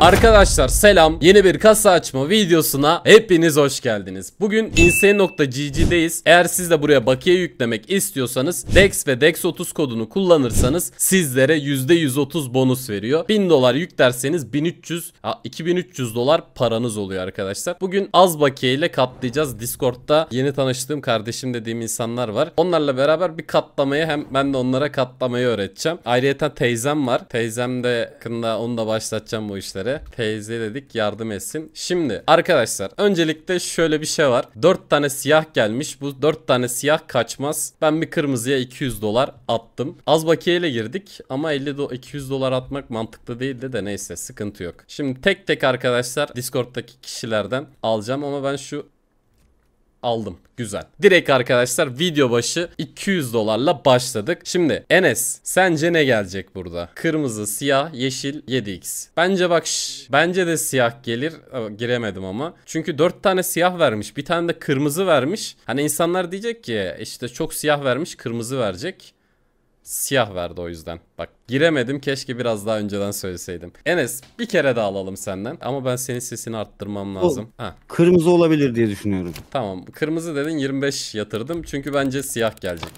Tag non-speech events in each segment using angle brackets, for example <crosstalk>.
Arkadaşlar selam yeni bir kasa açma videosuna hepiniz hoş geldiniz. Bugün insane.gg'deyiz. Eğer siz de buraya bakiye yüklemek istiyorsanız DEX ve DEX30 kodunu kullanırsanız sizlere %130 bonus veriyor. 1000 dolar yüklerseniz 1300 ha, 2300 dolar paranız oluyor arkadaşlar. Bugün az bakiye ile katlayacağız. Discord'da yeni tanıştığım kardeşim dediğim insanlar var. Onlarla beraber bir katlamayı hem ben de onlara katlamayı öğreteceğim. Ayrıca teyzem var. Teyzem de yakında onu da başlatacağım bu işlere bizlere. Teyze dedik yardım etsin. Şimdi arkadaşlar öncelikle şöyle bir şey var. 4 tane siyah gelmiş. Bu 4 tane siyah kaçmaz. Ben bir kırmızıya 200 dolar attım. Az bakiyeyle girdik ama 50 do 200 dolar atmak mantıklı değildi de neyse sıkıntı yok. Şimdi tek tek arkadaşlar Discord'daki kişilerden alacağım ama ben şu aldım. Güzel. Direkt arkadaşlar video başı 200 dolarla başladık. Şimdi Enes sence ne gelecek burada? Kırmızı, siyah, yeşil, 7x. Bence bak şş, bence de siyah gelir. Giremedim ama. Çünkü 4 tane siyah vermiş. Bir tane de kırmızı vermiş. Hani insanlar diyecek ki işte çok siyah vermiş kırmızı verecek. Siyah verdi o yüzden. Bak giremedim keşke biraz daha önceden söyleseydim. Enes bir kere daha alalım senden ama ben senin sesini arttırmam lazım. O, Kırmızı olabilir diye düşünüyorum. Tamam kırmızı dedin 25 yatırdım çünkü bence siyah gelecek.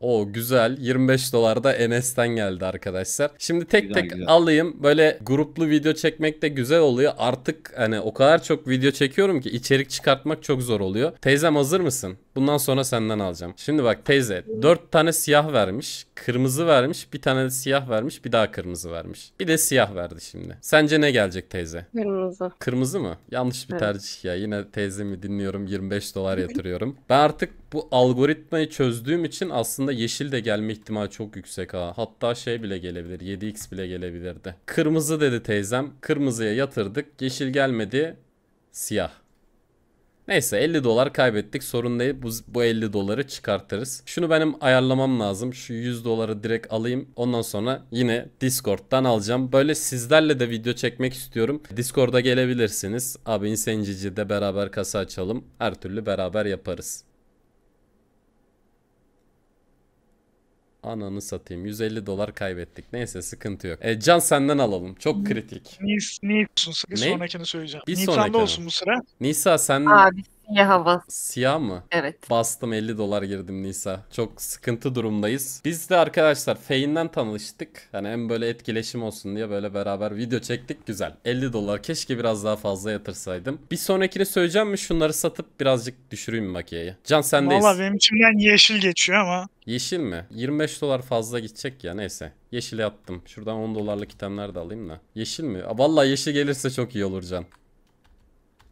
O güzel 25 dolar da Enes'ten geldi arkadaşlar. Şimdi tek güzel, tek güzel. alayım. Böyle gruplu video çekmek de güzel oluyor. Artık hani o kadar çok video çekiyorum ki içerik çıkartmak çok zor oluyor. Teyzem hazır mısın? Bundan sonra senden alacağım. Şimdi bak teyze 4 tane siyah vermiş. Kırmızı vermiş. Bir tane de siyah vermiş. Bir daha kırmızı vermiş. Bir de siyah verdi şimdi. Sence ne gelecek teyze? Kırmızı. Kırmızı mı? Yanlış bir evet. tercih ya. Yine teyzemi dinliyorum. 25 dolar yatırıyorum. ben artık bu algoritmayı çözdüğüm için aslında yeşil de gelme ihtimali çok yüksek ha. Hatta şey bile gelebilir. 7x bile gelebilirdi. Kırmızı dedi teyzem. Kırmızıya yatırdık. Yeşil gelmedi. Siyah. Neyse 50 dolar kaybettik sorun değil bu, bu 50 doları çıkartırız. Şunu benim ayarlamam lazım şu 100 doları direkt alayım ondan sonra yine Discord'dan alacağım. Böyle sizlerle de video çekmek istiyorum. Discord'a gelebilirsiniz. Abi Insaneci'de beraber kasa açalım her türlü beraber yaparız. Ananı satayım. 150 dolar kaybettik. Neyse sıkıntı yok. E, Can senden alalım. Çok kritik. Nis, Nis, bir ne? sonrakini söyleyeceğim. Bir Nisan'da sonrakini. olsun bu sıra. Nisa sen Abi Siyah hava. Siyah mı? Evet. Bastım 50 dolar girdim Nisa. Çok sıkıntı durumdayız. Biz de arkadaşlar Fein'den tanıştık. Hani hem böyle etkileşim olsun diye böyle beraber video çektik. Güzel. 50 dolar. Keşke biraz daha fazla yatırsaydım. Bir sonrakini söyleyeceğim mi? Şunları satıp birazcık düşüreyim makiyeyi. Can sendeyiz. Valla benim içimden yeşil geçiyor ama. Yeşil mi? 25 dolar fazla gidecek ya neyse. Yeşil yaptım. Şuradan 10 dolarlık itemler de alayım da. Yeşil mi? Valla yeşil gelirse çok iyi olur Can.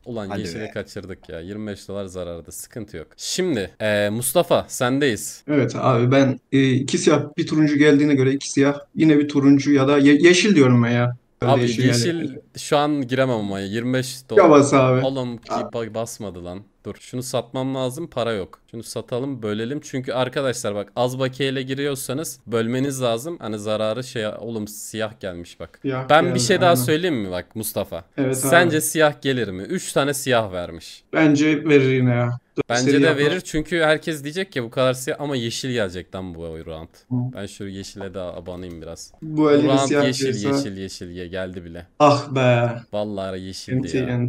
Ulan Hadi yeşili kaçırdık ya. 25 dolar zararda. Sıkıntı yok. Şimdi e, Mustafa sendeyiz. Evet abi ben e, iki siyah bir turuncu geldiğine göre iki siyah yine bir turuncu ya da ye- yeşil diyorum ben ya. Öyle Abi yeşil, yeşil şu an giremem ama 25 dolar. Ya abi. Oğlum ki basmadı lan. Dur şunu satmam lazım para yok. Şunu satalım bölelim. Çünkü arkadaşlar bak az bakiyeyle giriyorsanız bölmeniz lazım. Hani zararı şey oğlum siyah gelmiş bak. Siyah ben geldi, bir şey aynen. daha söyleyeyim mi bak Mustafa? Evet Sence abi. siyah gelir mi? 3 tane siyah vermiş. Bence verir yine ya. Bence Seri de yapar. verir çünkü herkes diyecek ki bu kadar siyah ama yeşil gelecek lan bu round. Ben şu yeşile de abanayım biraz. Bu, bu round yeşil, yeşil yeşil yeşil geldi bile. Ah be. Vallahi yeşildi ya.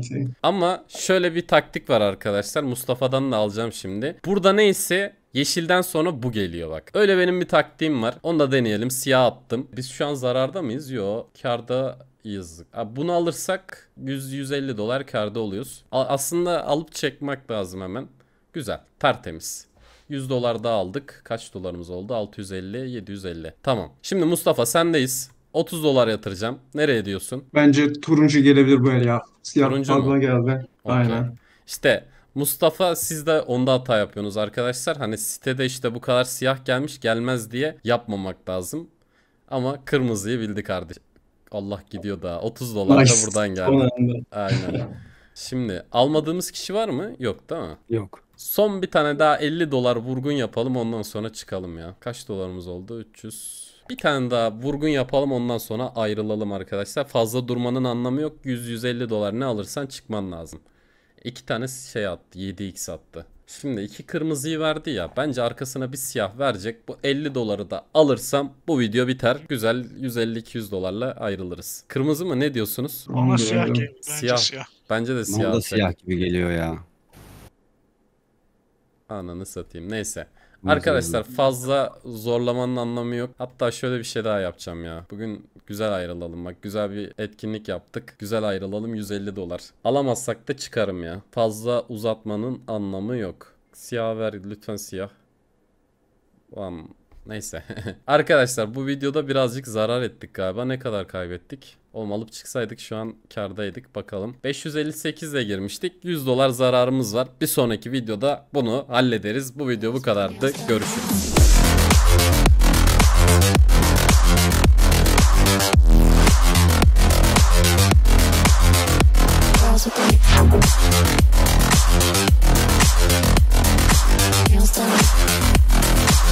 Ama şöyle bir taktik var arkadaşlar. Mustafa'dan da alacağım şimdi. Burada neyse Yeşilden sonra bu geliyor bak. Öyle benim bir taktiğim var. Onu da deneyelim. Siyah attım. Biz şu an zararda mıyız? Yo. Karda yazık. Bunu alırsak 100-150 dolar karda oluyoruz. Aslında alıp çekmek lazım hemen. Güzel. Tertemiz. 100 dolar daha aldık. Kaç dolarımız oldu? 650, 750. Tamam. Şimdi Mustafa sendeyiz. 30 dolar yatıracağım. Nereye diyorsun? Bence turuncu gelebilir böyle ya. Siyah turuncu fazla mu? geldi. Okay. Aynen. İşte Mustafa siz de onda hata yapıyorsunuz arkadaşlar. Hani sitede işte bu kadar siyah gelmiş gelmez diye yapmamak lazım. Ama kırmızıyı bildi kardeşim. Allah gidiyor daha. 30 dolar da buradan geldi. Aynen. Şimdi almadığımız kişi var mı? Yok değil mi? Yok. Son bir tane daha 50 dolar vurgun yapalım ondan sonra çıkalım ya. Kaç dolarımız oldu? 300. Bir tane daha vurgun yapalım ondan sonra ayrılalım arkadaşlar. Fazla durmanın anlamı yok. 100-150 dolar ne alırsan çıkman lazım. İki tane şey attı. 7x attı. Şimdi iki kırmızıyı verdi ya. Bence arkasına bir siyah verecek. Bu 50 doları da alırsam bu video biter. Güzel 150-200 dolarla ayrılırız. Kırmızı mı ne diyorsunuz? Ona siyah gibi. Bence siyah. Bence de siyah. Bana siyah gibi geliyor ya. Ananı satayım. Neyse. Arkadaşlar fazla zorlamanın anlamı yok. Hatta şöyle bir şey daha yapacağım ya. Bugün güzel ayrılalım. Bak güzel bir etkinlik yaptık. Güzel ayrılalım 150 dolar. Alamazsak da çıkarım ya. Fazla uzatmanın anlamı yok. Siyah ver lütfen siyah. Tamam. Neyse. <laughs> Arkadaşlar bu videoda birazcık zarar ettik galiba. Ne kadar kaybettik? olmalıp çıksaydık şu an kardaydık bakalım. 558 ile girmiştik. 100 dolar zararımız var. Bir sonraki videoda bunu hallederiz. Bu video bu kadardı. Görüşürüz.